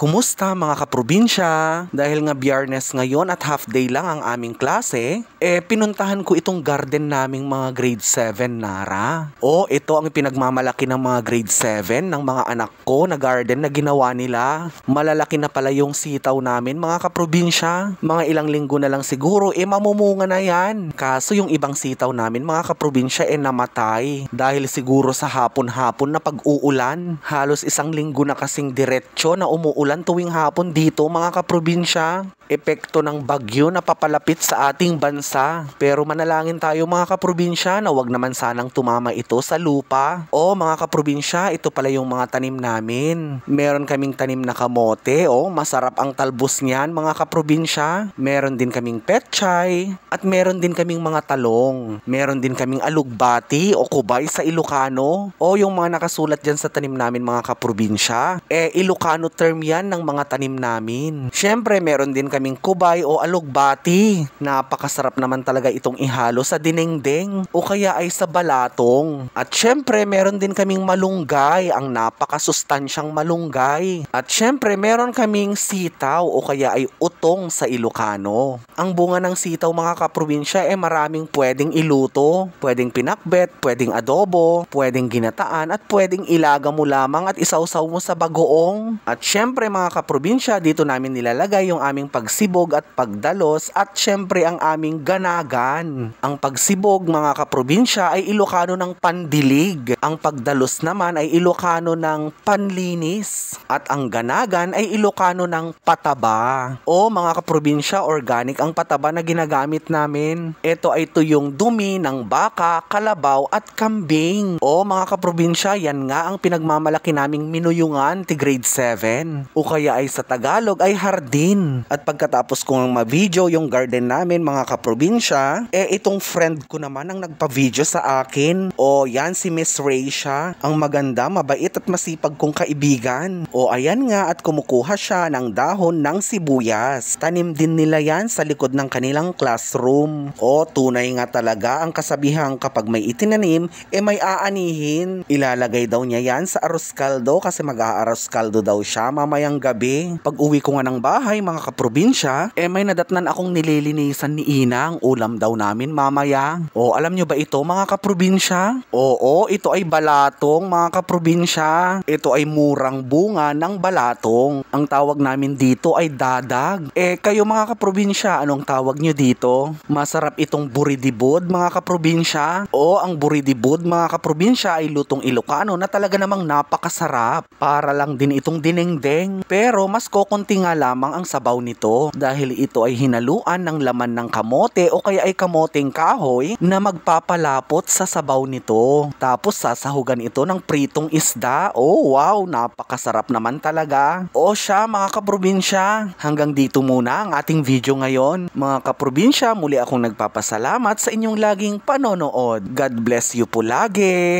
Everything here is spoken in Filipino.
Kumusta mga kaprobinsya? Dahil nga biyernes ngayon at half day lang ang aming klase, eh pinuntahan ko itong garden naming mga grade 7 Nara. O ito ang pinagmamalaki ng mga grade 7 ng mga anak ko na garden na ginawa nila. Malalaki na pala yung sitaw namin mga kaprobinsya. Mga ilang linggo na lang siguro eh mamumunga na yan. Kaso yung ibang sitaw namin mga kaprobinsya eh namatay. Dahil siguro sa hapon-hapon na pag-uulan, halos isang linggo na kasing diretsyo na umuulan umuulan tuwing hapon dito mga kaprobinsya epekto ng bagyo na papalapit sa ating bansa. Pero manalangin tayo mga kaprobinsya na wag naman sanang tumama ito sa lupa. O mga kaprobinsya, ito pala yung mga tanim namin. Meron kaming tanim na kamote, o masarap ang talbos niyan mga kaprobinsya. Meron din kaming petchay, at meron din kaming mga talong. Meron din kaming alugbati o kubay sa Ilocano. O yung mga nakasulat dyan sa tanim namin mga kaprobinsya. Eh Ilocano term yan ng mga tanim namin. Siyempre meron din kami kaming kubay o alugbati. Napakasarap naman talaga itong ihalo sa dinengdeng o kaya ay sa balatong. At syempre, meron din kaming malunggay, ang napakasustansyang malunggay. At syempre, meron kaming sitaw o kaya ay utong sa Ilocano. Ang bunga ng sitaw mga kaprobinsya ay eh, maraming pwedeng iluto, pwedeng pinakbet, pwedeng adobo, pwedeng ginataan at pwedeng ilaga mo lamang at isawsaw mo sa bagoong. At syempre mga kaprobinsya, dito namin nilalagay yung aming pag pagsibog at pagdalos at syempre ang aming ganagan. Ang pagsibog mga kaprobinsya ay Ilocano ng pandilig. Ang pagdalos naman ay Ilocano ng panlinis. At ang ganagan ay Ilocano ng pataba. O mga kaprobinsya, organic ang pataba na ginagamit namin. Ito ay tuyong dumi ng baka, kalabaw at kambing. O mga kaprobinsya, yan nga ang pinagmamalaki naming minuyungan ti grade 7. O kaya ay sa Tagalog ay hardin. At pag pagkatapos kong ma-video yung garden namin mga kaprobinsya, eh itong friend ko naman ang nagpa-video sa akin. O yan si Miss Raysha, ang maganda, mabait at masipag kong kaibigan. O ayan nga at kumukuha siya ng dahon ng sibuyas. Tanim din nila yan sa likod ng kanilang classroom. O tunay nga talaga ang kasabihan kapag may itinanim, eh may aanihin. Ilalagay daw niya yan sa arroz caldo kasi mag-aaros caldo daw siya mamayang gabi. Pag uwi ko nga ng bahay mga kaprobinsya, probinsya, eh may nadatnan akong nililinisan ni Ina ang ulam daw namin mamaya. O alam nyo ba ito mga kaprobinsya? Oo, ito ay balatong mga kaprobinsya. Ito ay murang bunga ng balatong. Ang tawag namin dito ay dadag. Eh kayo mga kaprobinsya, anong tawag nyo dito? Masarap itong buridibod mga kaprobinsya. O ang buridibod mga kaprobinsya ay lutong ilokano na talaga namang napakasarap. Para lang din itong dinengdeng. Pero mas kokonti nga lamang ang sabaw nito ito dahil ito ay hinaluan ng laman ng kamote o kaya ay kamoteng kahoy na magpapalapot sa sabaw nito. Tapos sasahugan ito ng pritong isda. Oh wow, napakasarap naman talaga. O siya mga kaprobinsya, hanggang dito muna ang ating video ngayon. Mga kaprobinsya, muli akong nagpapasalamat sa inyong laging panonood. God bless you po lagi.